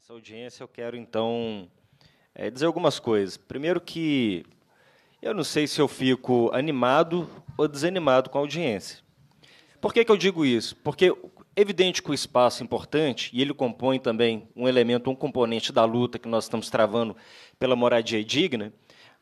Essa audiência eu quero, então, é, dizer algumas coisas. Primeiro que eu não sei se eu fico animado ou desanimado com a audiência. Por que, que eu digo isso? Porque evidente que o espaço é importante e ele compõe também um elemento, um componente da luta que nós estamos travando pela moradia digna,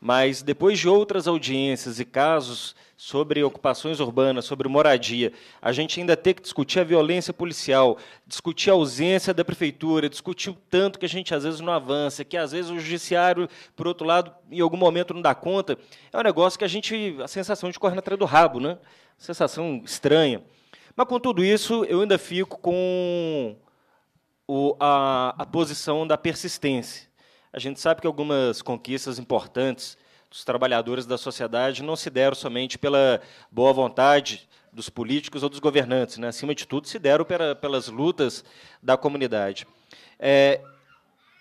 mas depois de outras audiências e casos sobre ocupações urbanas, sobre moradia, a gente ainda tem que discutir a violência policial, discutir a ausência da prefeitura, discutir o tanto que a gente às vezes não avança, que às vezes o judiciário, por outro lado, em algum momento não dá conta. É um negócio que a gente, a sensação de correr atrás do rabo, né? Sensação estranha. Mas com tudo isso, eu ainda fico com o, a, a posição da persistência. A gente sabe que algumas conquistas importantes dos trabalhadores da sociedade não se deram somente pela boa vontade dos políticos ou dos governantes, né? acima de tudo, se deram pela, pelas lutas da comunidade. É,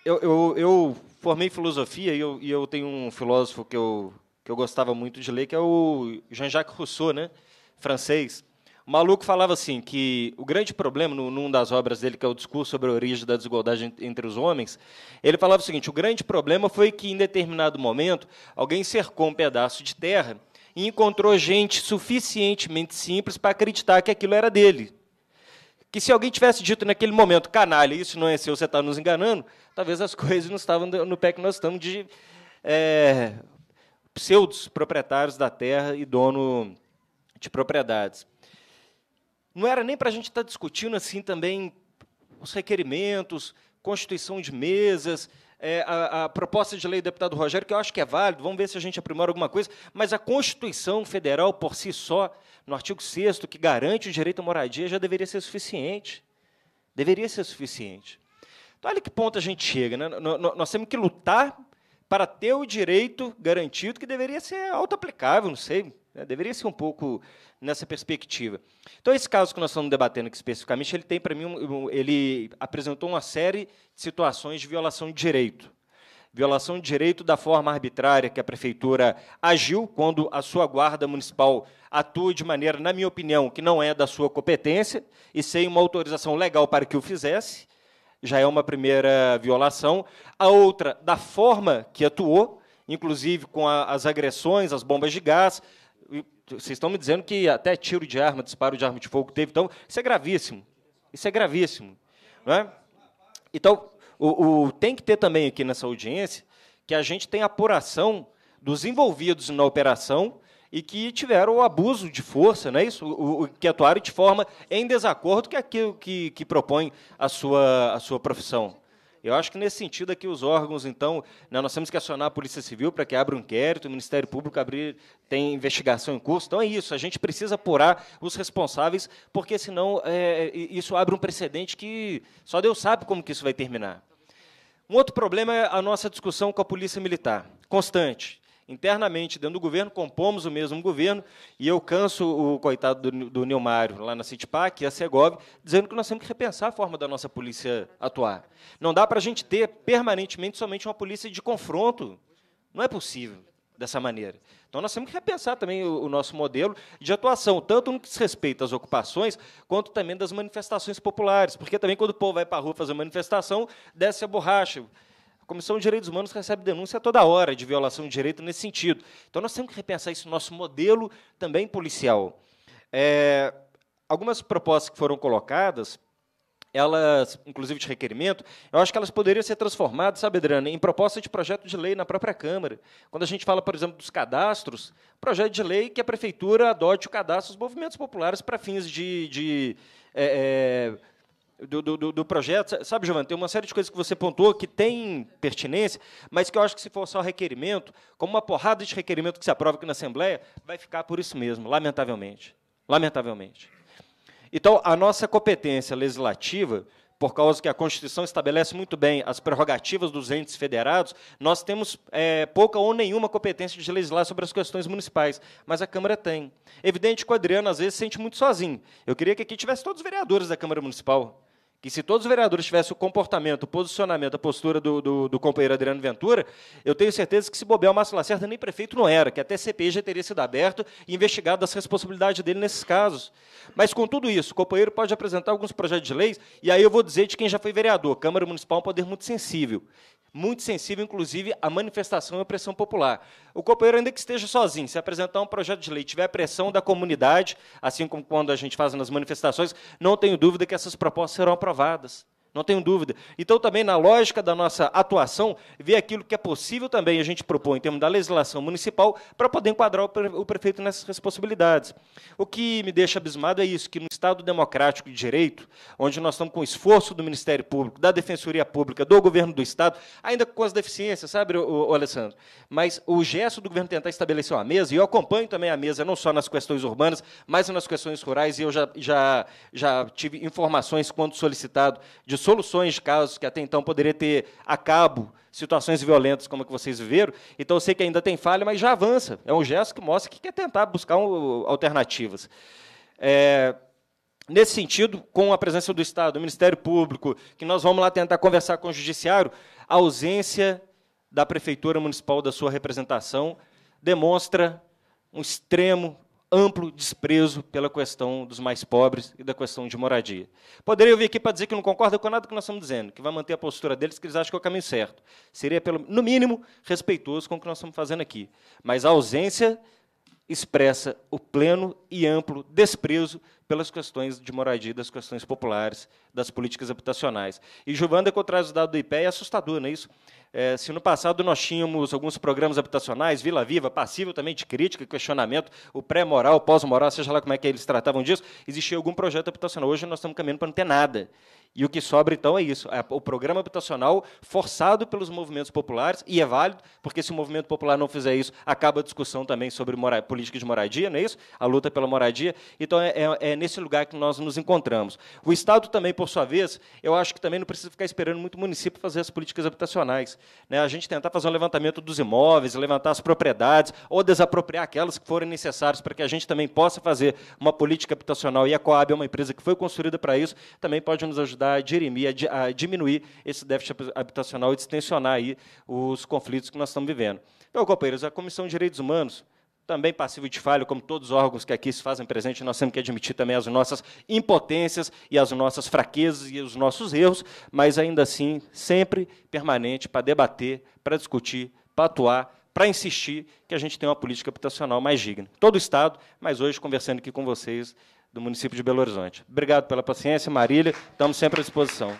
eu, eu, eu, formei filosofia e eu, e eu, tenho um filósofo que eu, que eu gostava muito de ler, que é o Jean-Jacques Rousseau, né? francês. O maluco falava assim que o grande problema, no, num das obras dele, que é o discurso sobre a origem da desigualdade entre os homens, ele falava o seguinte: o grande problema foi que, em determinado momento, alguém cercou um pedaço de terra e encontrou gente suficientemente simples para acreditar que aquilo era dele. Que se alguém tivesse dito naquele momento, canalha, isso não é seu, você está nos enganando, talvez as coisas não estavam no pé que nós estamos de é, pseudos proprietários da terra e dono de propriedades. Não era nem para a gente estar tá discutindo assim também os requerimentos, constituição de mesas, é, a, a, proposta de lei do deputado Rogério, que eu acho que é válido, vamos ver se a gente aprimora alguma coisa, mas a Constituição Federal, por si só, no artigo 6 que garante o direito à moradia, já deveria ser suficiente. Deveria ser suficiente. Então, olha que ponto a gente chega. Né? Nós temos que lutar para ter o direito garantido, que deveria ser auto-aplicável, não sei, né? Deveria ser um pouco nessa perspectiva. Então, esse caso que nós estamos debatendo aqui especificamente, ele tem para mim, um, ele apresentou uma série de situações de violação de direito. Violação de direito da forma arbitrária que a prefeitura agiu quando a sua guarda municipal atua de maneira, na minha opinião, que não é da sua competência e sem uma autorização legal para que o fizesse, já é uma primeira violação. A outra, da forma que atuou, inclusive com a, as agressões, as bombas de gás, vocês estão me dizendo que até tiro de arma, disparo de arma de fogo teve, então isso é gravíssimo. Isso é gravíssimo. Não é? Então, o, o, tem que ter também aqui nessa audiência que a gente tem apuração dos envolvidos na operação e que tiveram o abuso de força, não é isso? O, o que atuaram de forma em desacordo com aquilo que, que propõe a sua, a sua profissão. Eu acho que nesse sentido aqui os órgãos, então, né, nós temos que acionar a Polícia Civil para que abra um inquérito, o Ministério Público abrir, tem investigação em curso. Então é isso, a gente precisa apurar os responsáveis, porque senão é, é isso abre um precedente que só Deus sabe como que isso vai terminar. Um outro problema é a nossa discussão com a Polícia Militar, constante internamente dentro do governo, compomos o mesmo governo, e eu canso o coitado do, do Nilmário, lá na CITPAC e a Segov, dizendo que nós temos que repensar a forma da nossa polícia atuar. Não dá para a gente ter permanentemente somente uma polícia de confronto. Não é possível dessa maneira. Então, nós temos que repensar também o, o, nosso modelo de atuação, tanto no que se respeita às ocupações, quanto também das manifestações populares. Porque também, quando o povo vai para a rua fazer manifestação, desce a borracha. A Comissão de Direitos Humanos recebe denúncia toda hora de violação de direito nesse sentido. Então, nós temos que repensar isso nosso modelo também policial. É, algumas propostas que foram colocadas, elas, inclusive de requerimento, eu acho que elas poderiam ser transformadas, sabe, Adriana, em proposta de projeto de lei na própria Câmara. Quando a gente fala, por exemplo, dos cadastros, projeto de lei que a Prefeitura adote o cadastro dos movimentos populares para fins de, de é, é, do, do, do, projeto. Sabe, Giovanni, tem uma série de coisas que você pontuou que tem pertinência, mas que eu acho que se for só requerimento, como uma porrada de requerimento que se aprova aqui na Assembleia, vai ficar por isso mesmo, lamentavelmente. Lamentavelmente. Então, a nossa competência legislativa, por causa que a Constituição estabelece muito bem as prerrogativas dos entes federados, nós temos é, pouca ou nenhuma competência de legislar sobre as questões municipais, mas a Câmara tem. Evidente que o Adriano, às vezes, se sente muito sozinho. Eu queria que aqui tivesse todos os vereadores da Câmara Municipal, que se todos os vereadores tivessem o comportamento, o posicionamento, a postura do, do, do companheiro Adriano Ventura, eu tenho certeza que se bobear o Márcio Lacerda nem prefeito não era, que até CPI já teria sido aberto e investigado as responsabilidades dele nesses casos. Mas com tudo isso, o companheiro pode apresentar alguns projetos de leis, e aí eu vou dizer de quem já foi vereador. Câmara Municipal é um poder muito sensível muito sensível, inclusive, à manifestação e à pressão popular. O companheiro, ainda que esteja sozinho, se apresentar um projeto de lei, tiver pressão da comunidade, assim como quando a gente faz nas manifestações, não tenho dúvida que essas propostas serão aprovadas não tenho dúvida. Então, também na lógica da nossa atuação, ver aquilo que é possível também a gente propõe em termos da legislação municipal para poder enquadrar o prefeito nessas responsabilidades. O que me deixa abismado é isso, que no Estado democrático de direito, onde nós estamos com o esforço do Ministério Público, da Defensoria Pública, do governo do Estado, ainda com as deficiências, sabe, o, Alessandro? Mas o gesto do governo tentar estabelecer uma mesa, e eu acompanho também a mesa, não só nas questões urbanas, mas nas questões rurais, e eu já, já, já tive informações quando solicitado de soluções de casos que até então poderia ter a cabo situações violentas como a que vocês viveram. Então eu sei que ainda tem falha, mas já avança. É um gesto que mostra que quer tentar buscar um, alternativas. É, nesse sentido, com a presença do Estado, do Ministério Público, que nós vamos lá tentar conversar com o Judiciário, a ausência da Prefeitura Municipal da sua representação demonstra um extremo amplo desprezo pela questão dos mais pobres e da questão de moradia. Poderia vir aqui para dizer que não concorda com nada que nós estamos dizendo, que vai manter a postura deles, que eles acham que é o caminho certo. Seria, pelo, no mínimo, respeitoso com o que nós estamos fazendo aqui. Mas a ausência expressa o pleno e amplo desprezo pelas questões de moradia, das questões populares, das políticas habitacionais. E Giovanda, é que eu traz o dado do IPE, é assustador, não é isso? É, se no passado nós tínhamos alguns programas habitacionais, Vila Viva, passível também de crítica, questionamento, o pré-moral, o pós-moral, seja lá como é que eles tratavam disso, existia algum projeto habitacional. Hoje nós estamos caminhando para não ter nada. E o que sobra, então, é isso: é o programa habitacional forçado pelos movimentos populares, e é válido, porque se o movimento popular não fizer isso, acaba a discussão também sobre política de moradia, não é isso? A luta pela moradia. Então, é, é, é, nesse lugar que nós nos encontramos. O Estado também, por sua vez, eu acho que também não precisa ficar esperando muito o município fazer as políticas habitacionais. Né? A gente tentar fazer um levantamento dos imóveis, levantar as propriedades, ou desapropriar aquelas que forem necessárias para que a gente também possa fazer uma política habitacional. E a Coab é uma empresa que foi construída para isso, também pode nos ajudar ajudar a dirimir, a diminuir esse déficit habitacional e distensionar aí os conflitos que nós estamos vivendo. Então, companheiros, a Comissão de Direitos Humanos, também passivo de falho, como todos os órgãos que aqui se fazem presente, nós temos que admitir também as nossas impotências e as nossas fraquezas e os nossos erros, mas ainda assim, sempre permanente para debater, para discutir, para atuar, para insistir que a gente tem uma política habitacional mais digna. Todo o Estado, mas hoje, conversando aqui com vocês, do município de Belo Horizonte. Obrigado pela paciência, Marília. Estamos sempre à disposição.